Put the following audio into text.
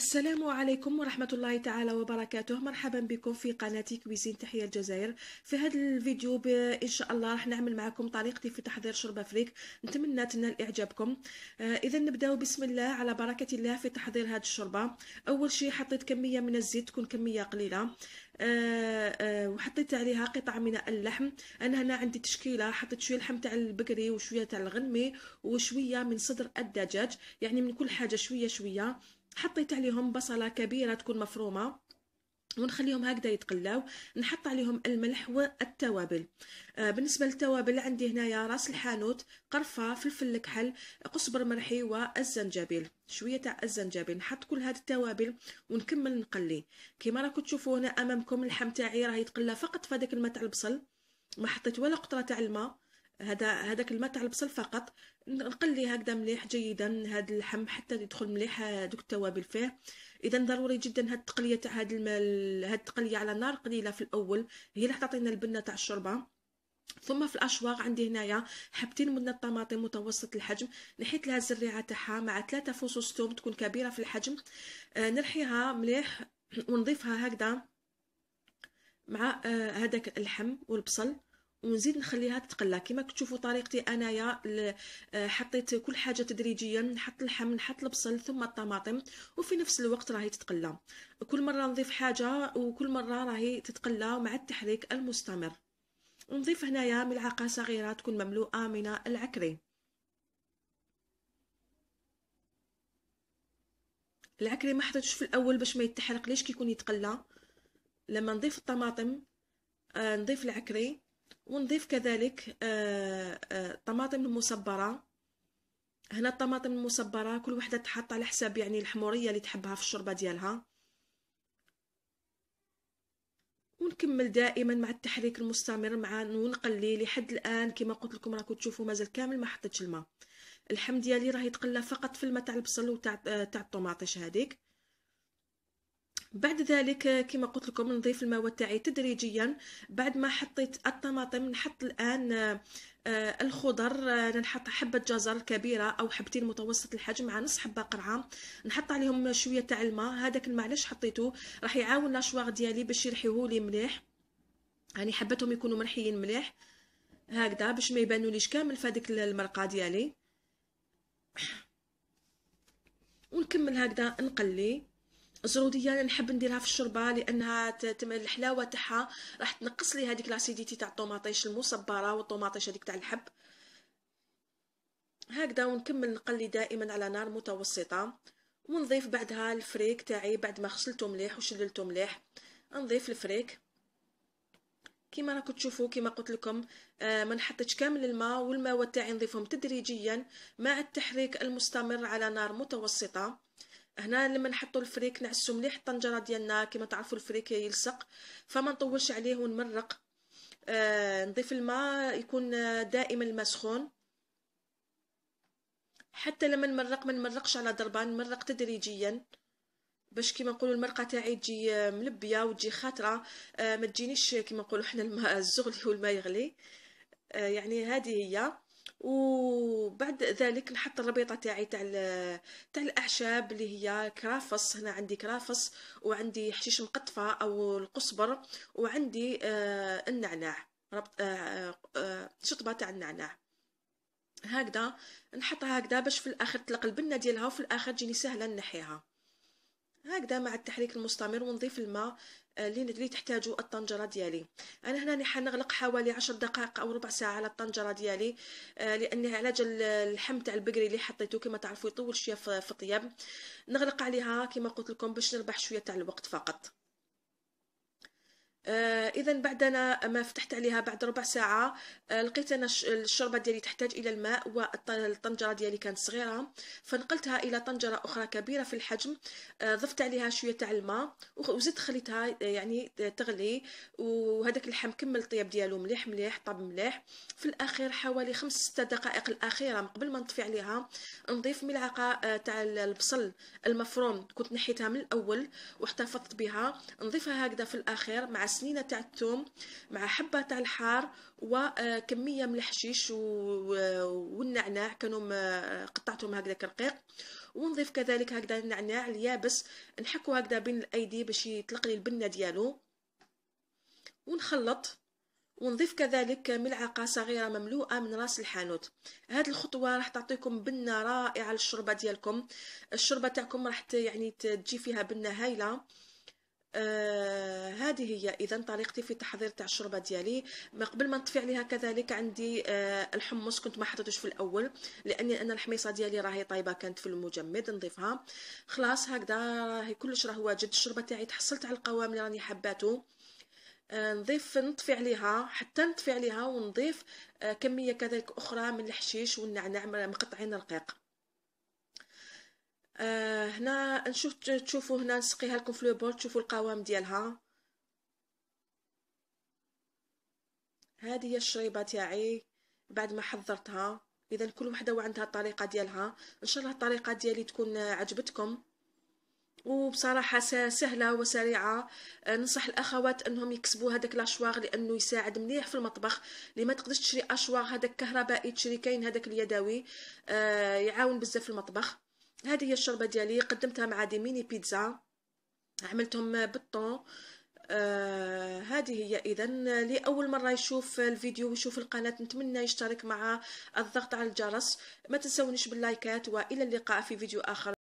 السلام عليكم ورحمة الله تعالى وبركاته مرحبا بكم في قناة كويزين تحية الجزائر في هذا الفيديو إن شاء الله راح نعمل معكم طريقتي في تحضير شوربة فريك نتمنى تنال إعجابكم آه إذا نبداو بسم الله على بركة الله في تحضير هذه الشوربة أول شيء حطيت كمية من الزيت تكون كمية قليلة آه آه وحطيت عليها قطع من اللحم انا هنا عندي تشكيله حطيت شويه لحم تاع البقري وشويه تاع الغنمي وشويه من صدر الدجاج يعني من كل حاجه شويه شويه حطيت عليهم بصله كبيره تكون مفرومه ونخليهم هكذا يتقلاو نحط عليهم الملح والتوابل آه بالنسبه للتوابل عندي هنايا راس الحانوت قرفه فلفل الكحل قصبر مرحي والزنجبيل شويه تاع الزنجبيل نحط كل هاد التوابل ونكمل نقلي كيما راكم تشوفوا هنا امامكم اللحم تاعي راه يتقلى فقط في هذاك الماء تاع البصل ما حطيت ولا قطره تاع الماء هذا هذاك الماء تاع البصل فقط نقلي هكذا مليح جيدا هذا اللحم حتى يدخل مليح دوك التوابل فيه اذا ضروري جدا هاد التقليه تاع هاد الماء هاد التقليه على نار قليله في الاول هي اللي تعطينا البنه تاع الشوربه ثم في الاشواق عندي هنايا حبتين من الطماطم متوسط الحجم نحيت لها الزريعه تاعها مع ثلاثه فصوص ثوم تكون كبيره في الحجم آه، نرحيها مليح ونضيفها هكذا مع آه، هذاك اللحم والبصل ونزيد نخليها تتقلى كما كتشوفوا طريقتي انايا آه، حطيت كل حاجه تدريجيا نحط اللحم نحط البصل ثم الطماطم وفي نفس الوقت راهي تتقلى كل مره نضيف حاجه وكل مره راهي تتقلى مع التحريك المستمر ونضيف هنايا ملعقه صغيره تكون مملوءه من العكري العكري ما حطيتوش في الاول باش ما يتحرق ليش كيكون يتقلى لما نضيف الطماطم آه، نضيف العكري ونضيف كذلك آه، آه، طماطم المصبرة هنا الطماطم المصبرة كل وحدة تحط على حساب يعني الحمورية اللي تحبها في الشوربة ديالها ونكمل دائما مع التحريك المستمر مع ونقلي لحد الان كما قلت لكم راكم تشوفوا مازال كامل ما حطيتش الماء اللحم ديالي راه يتقلى فقط في الماء تاع البصل وتاع آه، تاع الطوماطيش هذيك بعد ذلك كما قلت لكم نضيف المواد تاعي تدريجيا بعد ما حطيت الطماطم نحط الان آه، الخضر آه، نحط حبة جزر كبيرة أو حبتين متوسط الحجم مع نص حبة قرعة نحط عليهم شوية تاع الماء هذاك الماء علاش حطيته راح يعاون لاشواغ ديالي باش يرحيهولي مليح يعني حبتهم يكونوا مرحيين مليح هكذا باش ما يبانوليش كامل فهاديك المرقة ديالي ونكمل هكذا نقلي زروديه انا نحب نديرها في الشوربه لانها الحلاوه تاعها راح تنقص لي هذيك لاسيديتي تاع الطوماطيش المصبره والطوماطيش هذيك تاع الحب هكذا ونكمل نقلي دائما على نار متوسطه ونضيف بعدها الفريك تاعي بعد ما غسلته مليح وشللته مليح نضيف الفريك كما راكم تشوفوا كما قلت لكم آه، ما نحطش كامل الماء والماء تاعي نضيفهم تدريجيا مع التحريك المستمر على نار متوسطه هنا لما نحطوا الفريك نعسو مليح الطنجره ديالنا كما تعرفوا الفريك يلصق فما نطولش عليه ونمرق آه نضيف الماء يكون دائما الماء سخون حتى لما نمرق ما نمرقش على ضربان نمرق تدريجيا باش كيما نقولوا المرقه تاعي تجي ملبيه وتجي خاطره آه ما تجينيش كيما نقولوا حنا الماء الزغلي والماء يغلي آه يعني هذه هي وبعد ذلك نحط الربيطه تاعي تاع تاع الاعشاب اللي هي كرافس هنا عندي كرافس وعندي حشيش مقطفه او القصبر وعندي آه النعناع ربط آه آه شطبه تاع النعناع هكذا نحطها هكذا باش في الاخر تلق البنه ديالها وفي الاخر تجيني سهله نحيها هكذا مع التحريك المستمر ونضيف الماء آه، اللي تحتاجه الطنجره ديالي انا هنا حنغلق حوالي عشر دقائق او ربع ساعه على الطنجره ديالي آه، لاني على جال اللحم تاع البقري اللي حطيته كما تعرفوا يطول شويه في الطياب نغلق عليها كما قلت لكم باش نربح شويه تاع الوقت فقط آه، اذا بعد انا ما فتحت عليها بعد ربع ساعه آه لقيت انا الشوربه ديالي تحتاج الى الماء والطنجره ديالي كانت صغيره فنقلتها الى طنجره اخرى كبيره في الحجم آه ضفت عليها شويه تاع الماء وزدت خليتها آه، يعني تغلي وهذاك اللحم كمل الطياب ديالو مليح مليح طاب مليح في الاخير حوالي خمس ستة دقائق الاخيره قبل ما نطفي عليها نضيف ملعقه آه، تاع البصل المفروم كنت نحيتها من الاول واحتفظت بها نضيفها هكذا في الاخير مع سنينة تاع الثوم مع حبة تاع الحار وكمية آه، من الحشيش والنعناع كانوا آه، قطعتهم هكذا كرقيق ونضيف كذلك هكذا النعناع اليابس نحكو هكذا بين الايدي باش يطلق لي البنه ديالو ونخلط ونضيف كذلك ملعقة صغيرة مملوءة من راس الحانوت هاد الخطوة راح تعطيكم بنة رائعة للشربة ديالكم الشربة تاعكم راح يعني تجي فيها بنة هايلة آه هذه هي اذا طريقتي في تحضير تاع الشوربه ديالي ما قبل ما نطفي عليها كذلك عندي آه الحمص كنت ما حطيتوش في الاول لاني انا الحميصه ديالي راهي طايبه كانت في المجمد نضيفها خلاص هكذا راهي كلش راه واجد الشوربه تاعي تحصلت على القوام اللي راني حباته آه، نضيف نطفي عليها حتى نطفي عليها ونضيف آه، كميه كذلك اخرى من الحشيش والنعناع مقطعين رقيق آه هنا نشوف تشوفوا هنا نسقيها لكم في لوبور تشوفوا القوام ديالها هذه هي الشريبه تاعي بعد ما حضرتها اذا كل وحده وعندها الطريقه ديالها ان شاء الله الطريقه ديالي تكون عجبتكم وبصراحه سهله وسريعه آه، ننصح الاخوات انهم يكسبوا هذاك لاشواغ لانه يساعد مليح في المطبخ اللي ما تقدرش تشري اشواغ هذاك كهربائي تشري كاين هذاك اليدوي آه، يعاون بزاف في المطبخ هذه هي الشوربه ديالي قدمتها مع دي ميني بيتزا عملتهم بالطون آه هذه هي اذا لاول مره يشوف الفيديو ويشوف القناه نتمنى يشترك مع الضغط على الجرس ما تنسونيش باللايكات والى اللقاء في فيديو اخر